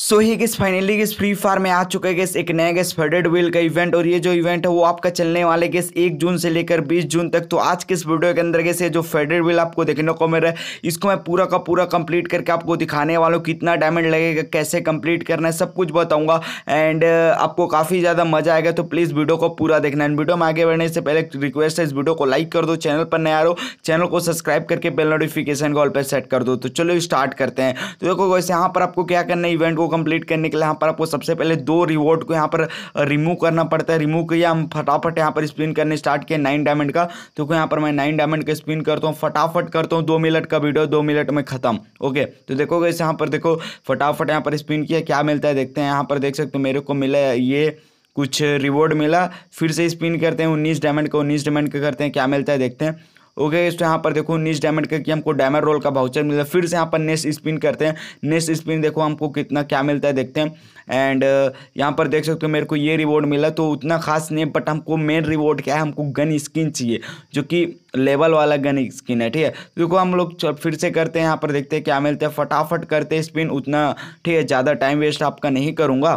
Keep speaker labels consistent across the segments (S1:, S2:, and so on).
S1: सो hi guys finally guys Free Fire में आ चुका है गेस एक नया गेस फेडेड व्हील का इवेंट और ये जो इवेंट है वो आपका चलने वाले गेस एक जून से लेकर बीस जून तक तो आज के इस वीडियो के अंदर गेस ये जो फेडेड व्हील आपको देखने को मिल रहा है इसको मैं पूरा का पूरा कंप्लीट करके आपको दिखाने वाला हूँ कितना डायमंड लगेगा कैसे कंप्लीट करना है सब कुछ बताऊँगा एंड uh, आपको काफ़ी ज़्यादा मजा आएगा तो प्लीज़ वीडियो को पूरा देखना एंड वीडियो में आगे बढ़ने से पहले रिक्वेस्ट है इस वीडियो को लाइक कर दो चैनल पर नया रहो चैनल को सब्सक्राइब करके बेल नोटिफिकेशन कॉल पर सेट कर दो तो चलो स्टार्ट करते हैं तो देखो वैसे यहाँ पर आपको क्या करना है इवेंट कंप्लीट करने के लिए यहाँ पर आपको सबसे पहले दो रिवॉर्ड को यहाँ पर रिमूव करना पड़ता है रिमूव किया हम फटाफट यहाँ पर स्पिन करने स्टार्ट किया नाइन डायमंड का तो देखो यहाँ पर मैं नाइन डायमंड का स्पिन करता हूँ फटाफट करता हूँ दो मिनट का वीडियो दो मिनट में खत्म ओके तो देखो कैसे यहाँ पर देखो फटाफट यहाँ पर स्पिन किया क्या मिलता है देखते हैं यहाँ पर देख सकते हो मेरे को मिला ये कुछ रिवॉर्ड मिला फिर से स्पिन करते हैं उन्नीस डायमंड का उन्नीस डायमंड का करते हैं क्या मिलता है देखते हैं ओके तो यहाँ पर देखो नीच डायमंड करके हमको डायमंड रोल का भाउचर मिलता है फिर से यहाँ पर नेक्स्ट स्पिन करते हैं नेक्स्ट स्पिन देखो हमको कितना क्या मिलता है देखते हैं एंड uh, यहाँ पर देख सकते हो मेरे को ये रिवॉर्ड मिला तो उतना खास नहीं बट हमको मेन रिवॉर्ड क्या है हमको गन स्किन चाहिए जो कि लेवल वाला गन स्किन है ठीक है तो देखो हम लोग फिर से करते हैं यहाँ पर देखते हैं क्या मिलता है फटाफट करते हैं स्पिन उतना ठीक है ज़्यादा टाइम वेस्ट आपका नहीं करूँगा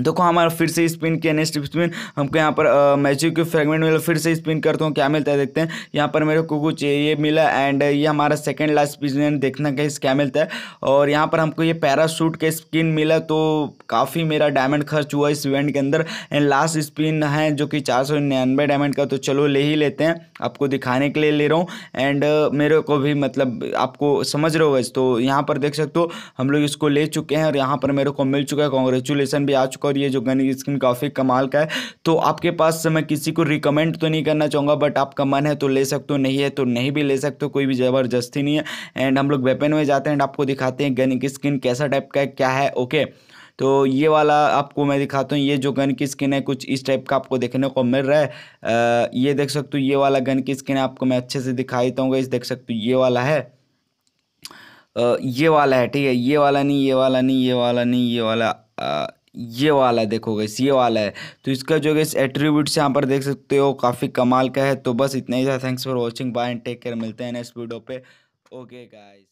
S1: देखो हमारा फिर से स्पिन किया नेक्स्ट स्पिन हमको यहाँ पर मैचिक के फ्रेगमेंट मिला फिर से स्पिन करता हूँ क्या मिलता है देखते हैं यहाँ पर मेरे को कुछ ये मिला एंड ये हमारा सेकंड लास्ट स्पिन देखना कहीं क्या मिलता है और यहाँ पर हमको ये पैराशूट का स्किन मिला तो काफ़ी मेरा डायमंड खर्च हुआ इस इवेंट के अंदर एंड लास्ट स्पिन है जो कि चार सौ निन्यानवे डायमंड का तो चलो ले ही लेते हैं आपको दिखाने के लिए ले रहा हूँ एंड मेरे को भी मतलब आपको समझ रहे हो तो यहाँ पर देख सकते हो हम लोग इसको ले चुके हैं और यहाँ पर मेरे को मिल चुका है कॉन्ग्रेचुलेसन भी आ चुका चुका और ये जो गन स्किन काफ़ी कमाल का है तो आपके पास मैं किसी को रिकमेंड तो नहीं करना चाहूँगा बट आपका मन है तो ले सकते हो नहीं है तो नहीं भी ले सकते हो कोई भी ज़बरदस्ती नहीं है एंड हम लोग वेपन में जाते हैं एंड आपको दिखाते हैं गन की स्किन कैसा टाइप का है क्या है ओके तो ये वाला आपको मैं दिखाता हूँ ये जो गन की स्किन है कुछ इस टाइप का आपको देखने को मिल रहा है आ, ये देख सकते हो ये वाला गन की स्किन है आपको मैं अच्छे से दिखा देता हूँ इस देख सकते हो ये वाला है आ, ये वाला है ठीक है ये वाला नहीं ये वाला नहीं ये वाला नहीं ये वाला आ, ये वाला देखो गैस ये वाला है तो इसका जो गैस एट्रीब्यूट्स यहाँ पर देख सकते हो काफ़ी कमाल का है तो बस इतना ही था thanks for watching bye and take care मिलते हैं नेक्स्ट वीडियो पे ओके गाइस